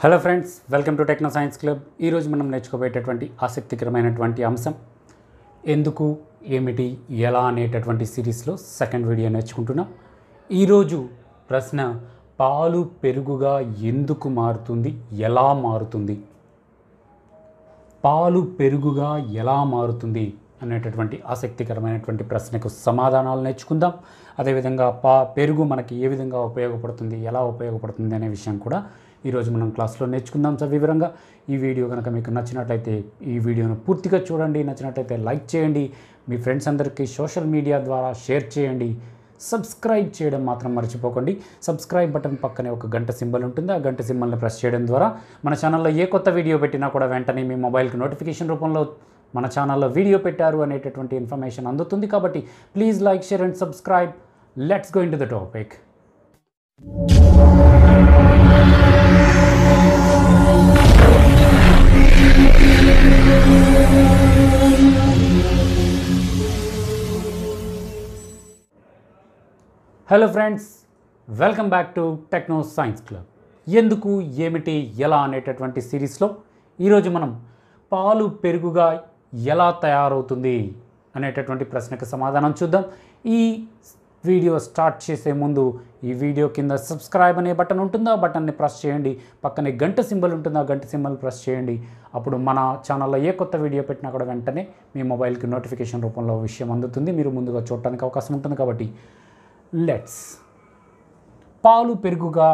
hello friends welcome to techno science club ఈరోజు మనం నేర్చుకోబోయేటటువంటి ఆసక్తికరమైనటువంటి అంశం ఎందుకు ఏమిటి ఎలా అనేటటువంటి సిరీస్లో సెకండ్ వీడియో నేర్చుకుంటున్నాం ఈరోజు ప్రశ్న పాలు పెరుగుగా ఎందుకు మారుతుంది ఎలా మారుతుంది పాలు పెరుగుగా ఎలా మారుతుంది అనేటటువంటి ఆసక్తికరమైనటువంటి ప్రశ్నకు సమాధానాలు నేర్చుకుందాం అదేవిధంగా పా పెరుగు మనకి ఏ విధంగా ఉపయోగపడుతుంది ఎలా ఉపయోగపడుతుంది అనే విషయం కూడా ఈరోజు మనం క్లాస్లో నేర్చుకుందాం సార్ వివరంగా ఈ వీడియో కనుక మీకు నచ్చినట్లయితే ఈ వీడియోను పూర్తిగా చూడండి నచ్చినట్లయితే లైక్ చేయండి మీ ఫ్రెండ్స్ అందరికీ సోషల్ మీడియా ద్వారా షేర్ చేయండి సబ్స్క్రైబ్ చేయడం మాత్రం మర్చిపోకండి సబ్స్క్రైబ్ బటన్ పక్కనే ఒక గంట సింబల్ ఉంటుంది ఆ గంట సింబల్ని ప్రెస్ చేయడం ద్వారా మన ఛానల్లో ఏ కొత్త వీడియో పెట్టినా కూడా వెంటనే మీ మొబైల్కి నోటిఫికేషన్ రూపంలో మన ఛానల్లో వీడియో పెట్టారు అనేటటువంటి ఇన్ఫర్మేషన్ అందుతుంది కాబట్టి please like share and subscribe let's go to the topic hello friends welcome back to techno science club ఎందుకు ఏమిటి ఎలా అనేటటువంటి సిరీస్లో ఈరోజు మనం పాలు పెరుగుగా ఎలా తయారవుతుంది అనేటటువంటి ప్రశ్నకు సమాధానం చూద్దాం ఈ వీడియో స్టార్ట్ చేసే ముందు ఈ వీడియో కింద సబ్స్క్రైబ్ అనే బటన్ ఉంటుందా బటన్ని ప్రెస్ చేయండి పక్కనే గంట సింబల్ ఉంటుందా గంట సింబల్ ప్రెస్ చేయండి అప్పుడు మన ఛానల్లో ఏ కొత్త వీడియో పెట్టినా కూడా వెంటనే మీ మొబైల్కి నోటిఫికేషన్ రూపంలో విషయం అందుతుంది మీరు ముందుగా చూడటానికి అవకాశం ఉంటుంది కాబట్టి లెట్స్ పాలు పెరుగుగా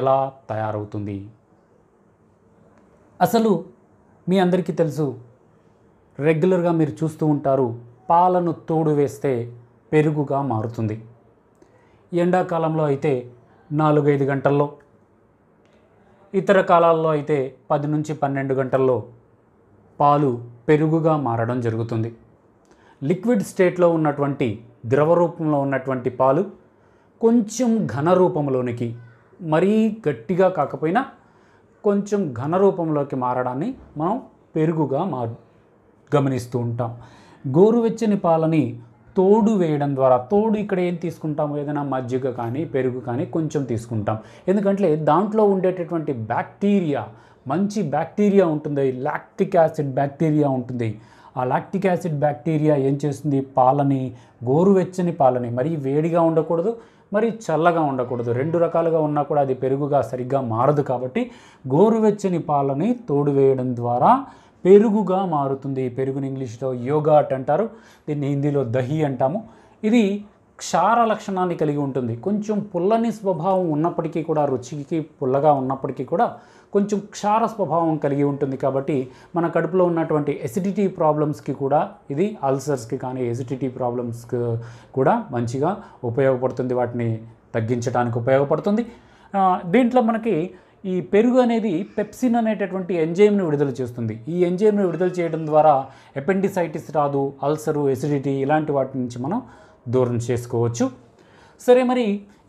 ఎలా తయారవుతుంది అసలు మీ అందరికీ తెలుసు రెగ్యులర్గా మీరు చూస్తూ ఉంటారు పాలను తోడు వేస్తే పెరుగుగా మారుతుంది ఎండాకాలంలో అయితే నాలుగైదు గంటల్లో ఇతర కాలాల్లో అయితే పది నుంచి పన్నెండు గంటల్లో పాలు పెరుగుగా మారడం జరుగుతుంది లిక్విడ్ స్టేట్లో ఉన్నటువంటి ద్రవ రూపంలో ఉన్నటువంటి పాలు కొంచెం ఘన రూపంలోనికి మరీ గట్టిగా కాకపోయినా కొంచెం ఘన రూపంలోకి మారడాన్ని మనం పెరుగుగా మా గమనిస్తూ ఉంటాం గోరువెచ్చని పాలని తోడు వేయడం ద్వారా తోడు ఇక్కడ ఏం తీసుకుంటాము ఏదైనా మజ్జిగ కానీ పెరుగు కానీ కొంచెం తీసుకుంటాం ఎందుకంటే దాంట్లో ఉండేటటువంటి బ్యాక్టీరియా మంచి బ్యాక్టీరియా ఉంటుంది లాక్టిక్ యాసిడ్ బ్యాక్టీరియా ఉంటుంది ఆ లాక్టిక్ యాసిడ్ బ్యాక్టీరియా ఏం చేస్తుంది పాలని గోరువెచ్చని పాలని మరీ వేడిగా ఉండకూడదు మరి చల్లగా ఉండకూడదు రెండు రకాలుగా ఉన్నా కూడా అది పెరుగుగా సరిగ్గా మారదు కాబట్టి గోరువెచ్చని పాలని తోడు వేయడం ద్వారా పెరుగుగా మారుతుంది పెరుగుని ఇంగ్లీష్లో యోగాట్ అంటారు దీన్ని హిందీలో దహి అంటాము ఇది క్షార లక్షణాన్ని కలిగి ఉంటుంది కొంచెం పుల్లని స్వభావం ఉన్నప్పటికీ కూడా రుచికి పుల్లగా ఉన్నప్పటికీ కూడా కొంచెం క్షార స్వభావం కలిగి ఉంటుంది కాబట్టి మన కడుపులో ఉన్నటువంటి ఎసిడిటీ ప్రాబ్లమ్స్కి కూడా ఇది అల్సర్స్కి కానీ ఎసిడిటీ ప్రాబ్లమ్స్కి కూడా మంచిగా ఉపయోగపడుతుంది వాటిని తగ్గించడానికి ఉపయోగపడుతుంది దీంట్లో మనకి ఈ పెరుగు అనేది పెప్సిన్ అనేటటువంటి ఎంజైమ్ను విడుదల చేస్తుంది ఈ ఎంజైమ్ను విడుదల చేయడం ద్వారా ఎపెండిసైటిస్ రాదు అల్సరు ఎసిడిటీ ఇలాంటి వాటి నుంచి మనం దూరం చేసుకోవచ్చు సరే మరి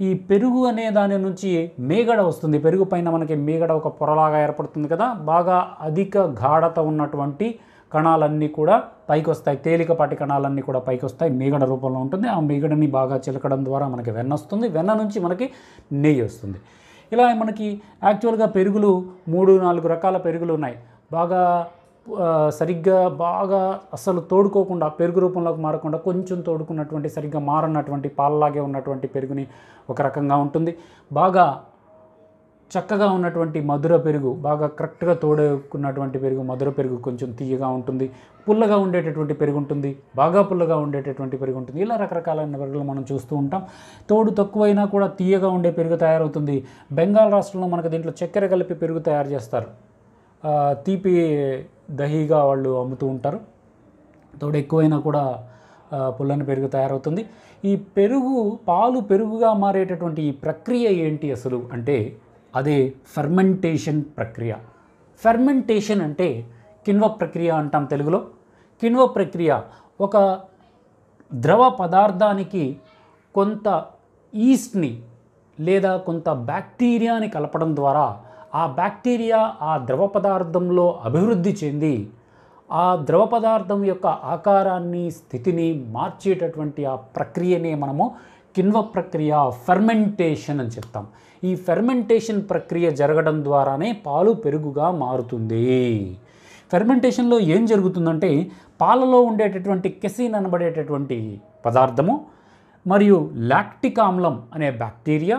ఈ పెరుగు అనే దాని నుంచి మేగడ వస్తుంది పెరుగు పైన మనకి మేగడ ఒక పొరలాగా ఏర్పడుతుంది కదా బాగా అధిక గాఢత ఉన్నటువంటి కణాలన్నీ కూడా పైకి వస్తాయి తేలికపాటి కణాలన్నీ కూడా పైకి వస్తాయి మేగడ రూపంలో ఉంటుంది ఆ మేగడని బాగా చిలకడం ద్వారా మనకి వెన్న వస్తుంది వెన్న నుంచి మనకి నెయ్యి వస్తుంది ఇలా మనకి యాక్చువల్గా పెరుగులు మూడు నాలుగు రకాల పెరుగులు ఉన్నాయి బాగా సరిగ్గా బాగా అసలు తోడుకోకుండా పెరుగు రూపంలోకి మారకుండా కొంచెం తోడుకున్నటువంటి సరిగ్గా మారన్నటువంటి పాలలాగే ఉన్నటువంటి పెరుగుని ఒక రకంగా ఉంటుంది బాగా చక్కగా ఉన్నటువంటి మధుర పెరుగు బాగా కరెక్ట్గా తోడుకున్నటువంటి పెరుగు మధుర పెరుగు కొంచెం తీయగా ఉంటుంది పుల్లగా ఉండేటటువంటి పెరుగు ఉంటుంది బాగా పుల్లగా ఉండేటటువంటి పెరుగు ఉంటుంది ఇలా రకరకాలైన పెరుగులు మనం చూస్తూ ఉంటాం తోడు తక్కువైనా కూడా తీయగా ఉండే పెరుగు తయారవుతుంది బెంగాల్ రాష్ట్రంలో మనకు దీంట్లో చక్కెర కలిపి పెరుగు తయారు చేస్తారు తీపి దహిగా వాళ్ళు అమ్ముతూ ఉంటారు తోడు ఎక్కువైనా కూడా పుల్లని పెరుగు తయారవుతుంది ఈ పెరుగు పాలు పెరుగుగా మారేటటువంటి ఈ ప్రక్రియ ఏంటి అసలు అంటే అదే ఫెర్మెంటేషన్ ప్రక్రియ ఫెర్మెంటేషన్ అంటే కిన్వ ప్రక్రియ అంటాం తెలుగులో కిన్వ ప్రక్రియ ఒక ద్రవ పదార్థానికి కొంత ఈస్ట్ని లేదా కొంత బ్యాక్టీరియాని కలపడం ద్వారా ఆ బ్యాక్టీరియా ఆ ద్రవ పదార్థంలో అభివృద్ధి చెంది ఆ ద్రవ పదార్థం యొక్క ఆకారాన్ని స్థితిని మార్చేటటువంటి ఆ ప్రక్రియనే మనము కిన్వ ప్రక్రియ ఫెర్మెంటేషన్ అని చెప్తాం ఈ ఫెర్మెంటేషన్ ప్రక్రియ జరగడం ద్వారానే పాలు పెరుగుగా మారుతుంది ఫెర్మెంటేషన్లో ఏం జరుగుతుందంటే పాలలో ఉండేటటువంటి కెసిన్ అనబడేటటువంటి పదార్థము మరియు లాక్టిక్ ఆమ్లం అనే బ్యాక్టీరియా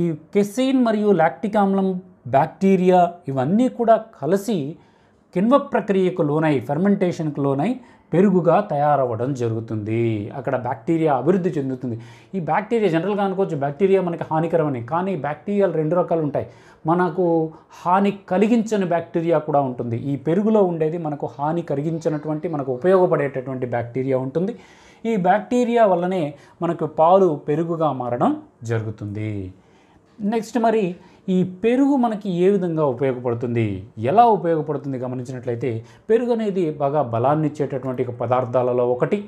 ఈ కెసిన్ మరియు లాక్టిక్ ఆమ్లం బ్యాక్టీరియా ఇవన్నీ కూడా కలిసి కిణ్వ ప్రక్రియకు లోనై ఫెర్మెంటేషన్కు లోనై పెరుగుగా తయారవ్వడం జరుగుతుంది అక్కడ బ్యాక్టీరియా అభివృద్ధి చెందుతుంది ఈ బ్యాక్టీరియా జనరల్గా అనుకోవచ్చు బ్యాక్టీరియా మనకి హానికరమని కానీ బ్యాక్టీరియాలు రెండు రకాలు ఉంటాయి మనకు హాని కలిగించని బ్యాక్టీరియా కూడా ఉంటుంది ఈ పెరుగులో ఉండేది మనకు హాని కలిగించినటువంటి మనకు ఉపయోగపడేటటువంటి బ్యాక్టీరియా ఉంటుంది ఈ బ్యాక్టీరియా వల్లనే మనకు పాలు పెరుగుగా మారడం జరుగుతుంది నెక్స్ట్ మరి ఈ పెరుగు మనకి ఏ విధంగా ఉపయోగపడుతుంది ఎలా ఉపయోగపడుతుంది గమనించినట్లయితే పెరుగు అనేది బాగా బలాన్ని ఇచ్చేటటువంటి పదార్థాలలో ఒకటి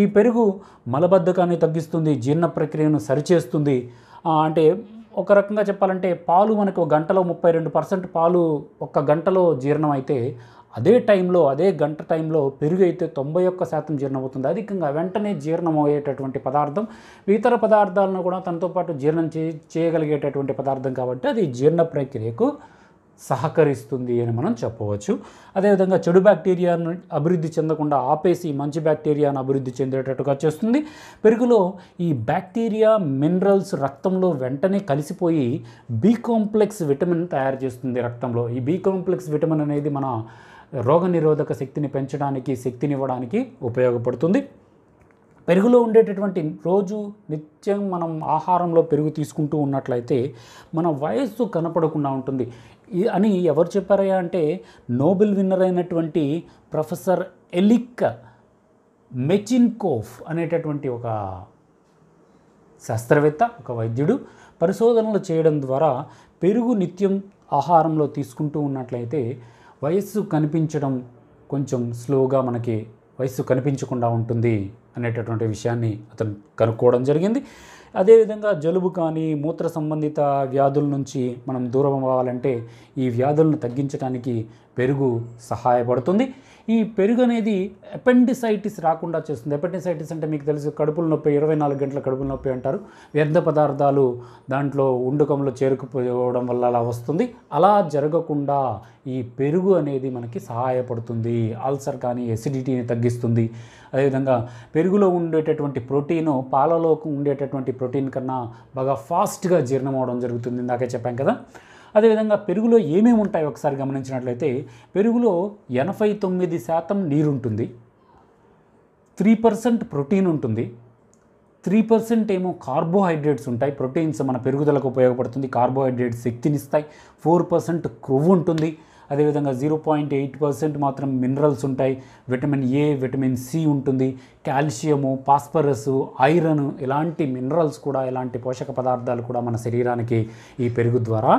ఈ పెరుగు మలబద్ధకాన్ని తగ్గిస్తుంది జీర్ణ ప్రక్రియను సరిచేస్తుంది అంటే ఒక రకంగా చెప్పాలంటే పాలు మనకు గంటలో ముప్పై రెండు పర్సెంట్ పాలు ఒక్క గంటలో జీర్ణం అయితే అదే టైంలో అదే గంట టైంలో పెరుగు అయితే తొంభై ఒక్క శాతం జీర్ణమవుతుంది అధికంగా వెంటనే జీర్ణమయ్యేటటువంటి పదార్థం ఇతర పదార్థాలను కూడా తనతో పాటు జీర్ణం చే చేయగలిగేటటువంటి పదార్థం కాబట్టి అది జీర్ణ ప్రక్రియకు సహకరిస్తుంది అని మనం చెప్పవచ్చు అదేవిధంగా చెడు బ్యాక్టీరియాను అభివృద్ధి చెందకుండా ఆపేసి మంచి బ్యాక్టీరియాను అభివృద్ధి చెందేటట్టుగా చేస్తుంది పెరుగులో ఈ బ్యాక్టీరియా మినరల్స్ రక్తంలో వెంటనే కలిసిపోయి బీ కాంప్లెక్స్ విటమిన్ తయారు చేస్తుంది రక్తంలో ఈ బీ కాంప్లెక్స్ విటమిన్ అనేది మన రోగనిరోధక శక్తిని పెంచడానికి శక్తినివ్వడానికి ఉపయోగపడుతుంది పెరుగులో ఉండేటటువంటి రోజు నిత్యం మనం ఆహారంలో పెరుగు తీసుకుంటూ ఉన్నట్లయితే మన వయస్సు కనపడకుండా ఉంటుంది అని ఎవరు చెప్పారయ్యా అంటే నోబెల్ విన్నర్ అయినటువంటి ప్రొఫెసర్ ఎలిక్ మెచిన్కోఫ్ అనేటటువంటి ఒక శాస్త్రవేత్త ఒక వైద్యుడు పరిశోధనలు చేయడం ద్వారా పెరుగు నిత్యం ఆహారంలో తీసుకుంటూ ఉన్నట్లయితే వయస్సు కనిపించడం కొంచెం స్లోగా మనకి వయస్సు కనిపించకుండా ఉంటుంది అనేటటువంటి విషయాన్ని అతను కనుక్కోవడం జరిగింది అదేవిధంగా జలుబు కానీ మూత్ర సంబంధిత వ్యాధుల నుంచి మనం దూరం అవ్వాలంటే ఈ వ్యాధులను తగ్గించడానికి పెరుగు సహాయపడుతుంది ఈ పెరుగు అనేది అపెండిసైటిస్ రాకుండా చేస్తుంది అపెండిసైటిస్ అంటే మీకు తెలుసు కడుపుల నొప్పి ఇరవై నాలుగు గంటల కడుపుల నొప్పి అంటారు వ్యర్థ పదార్థాలు దాంట్లో ఉండుకంలో చేరుకుపోవడం వల్ల అలా వస్తుంది అలా జరగకుండా ఈ పెరుగు అనేది మనకి సహాయపడుతుంది అల్సర్ కానీ ఎసిడిటీని తగ్గిస్తుంది అదేవిధంగా పెరుగులో ఉండేటటువంటి ప్రోటీను పాలలో ఉండేటటువంటి ప్రోటీన్ కన్నా బాగా ఫాస్ట్గా జీర్ణం అవడం జరుగుతుంది ఇందాకే చెప్పాం కదా అదేవిధంగా పెరుగులో ఏమేమి ఉంటాయి ఒకసారి గమనించినట్లయితే పెరుగులో ఎనభై తొమ్మిది శాతం నీరుంటుంది త్రీ పర్సెంట్ ప్రోటీన్ ఉంటుంది త్రీ పర్సెంట్ ఏమో కార్బోహైడ్రేట్స్ ఉంటాయి ప్రోటీన్స్ మన పెరుగుదలకు ఉపయోగపడుతుంది కార్బోహైడ్రేట్స్ శక్తినిస్తాయి ఫోర్ పర్సెంట్ క్రొవ్వు ఉంటుంది అదేవిధంగా జీరో పాయింట్ ఎయిట్ పర్సెంట్ మాత్రం మినరల్స్ ఉంటాయి విటమిన్ ఏ విటమిన్ సి ఉంటుంది కాల్షియము పాస్పరస్ ఐరన్ ఇలాంటి మినరల్స్ కూడా ఇలాంటి పోషక పదార్థాలు కూడా మన శరీరానికి ఈ పెరుగు ద్వారా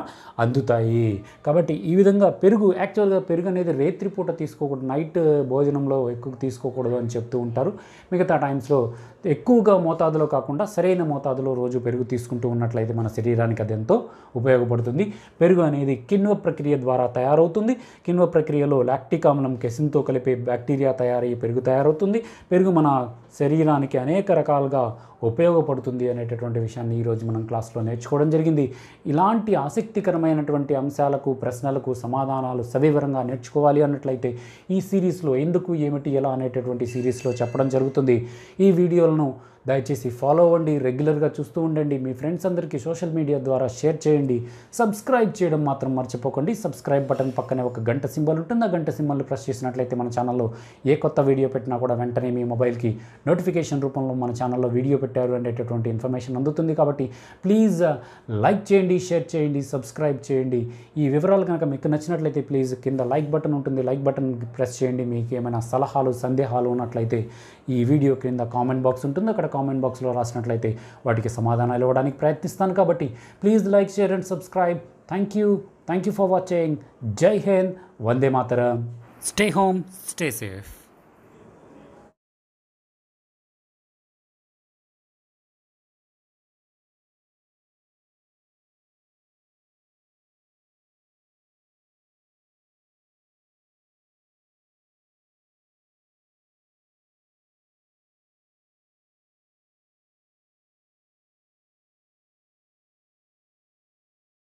అందుతాయి కాబట్టి ఈ విధంగా పెరుగు యాక్చువల్గా పెరుగు అనేది రేత్రిపూట తీసుకోకూడదు నైట్ భోజనంలో ఎక్కువ తీసుకోకూడదు అని చెప్తూ ఉంటారు మిగతా టైమ్స్లో ఎక్కువగా మోతాదులో కాకుండా సరైన మోతాదులో రోజు పెరుగు తీసుకుంటూ ఉన్నట్లయితే మన శరీరానికి అది ఎంతో ఉపయోగపడుతుంది పెరుగు అనేది కిన్వ ప్రక్రియ ద్వారా తయారవుతుంది కిన్వ ప్రక్రియలో లాక్టిక్ ఆమ్లం కెసిన్తో కలిపే బ్యాక్టీరియా తయారయ్యి పెరుగు తయారవుతుంది పెరుగు మన 아 శరీరానికి అనేక రకాలుగా ఉపయోగపడుతుంది అనేటటువంటి విషయాన్ని ఈరోజు మనం క్లాస్లో నేర్చుకోవడం జరిగింది ఇలాంటి ఆసక్తికరమైనటువంటి అంశాలకు ప్రశ్నలకు సమాధానాలు సవివరంగా నేర్చుకోవాలి అన్నట్లయితే ఈ సిరీస్లో ఎందుకు ఏమిటి ఎలా అనేటటువంటి సిరీస్లో చెప్పడం జరుగుతుంది ఈ వీడియోలను దయచేసి ఫాలో అవ్వండి రెగ్యులర్గా చూస్తూ ఉండండి మీ ఫ్రెండ్స్ అందరికీ సోషల్ మీడియా ద్వారా షేర్ చేయండి సబ్స్క్రైబ్ చేయడం మాత్రం మర్చిపోకండి సబ్స్క్రైబ్ బటన్ పక్కనే ఒక గంట సింబల్ ఉంటుంది ఆ గంట సింబల్ని ప్రెస్ చేసినట్లయితే మన ఛానల్లో ఏ కొత్త వీడియో పెట్టినా కూడా వెంటనే మీ మొబైల్కి నోటిఫికేషన్ రూపంలో మన ఛానల్లో వీడియో పెట్టారు అనేటటువంటి ఇన్ఫర్మేషన్ అందుతుంది కాబట్టి ప్లీజ్ లైక్ uh, చేయండి షేర్ చేయండి సబ్స్క్రైబ్ చేయండి ఈ వివరాలు కనుక మీకు నచ్చినట్లయితే ప్లీజ్ కింద లైక్ బటన్ ఉంటుంది లైక్ బటన్ ప్రెస్ చేయండి మీకు ఏమైనా సలహాలు సందేహాలు ఉన్నట్లయితే ఈ వీడియో క్రింద కామెంట్ బాక్స్ ఉంటుంది అక్కడ కామెంట్ బాక్స్లో రాసినట్లయితే వాటికి సమాధానాలు ఇవ్వడానికి ప్రయత్నిస్తాను కాబట్టి please like share and subscribe thank you thank you for watching జై హింద్ వందే మాతరం స్టే హోమ్ స్టే సేఫ్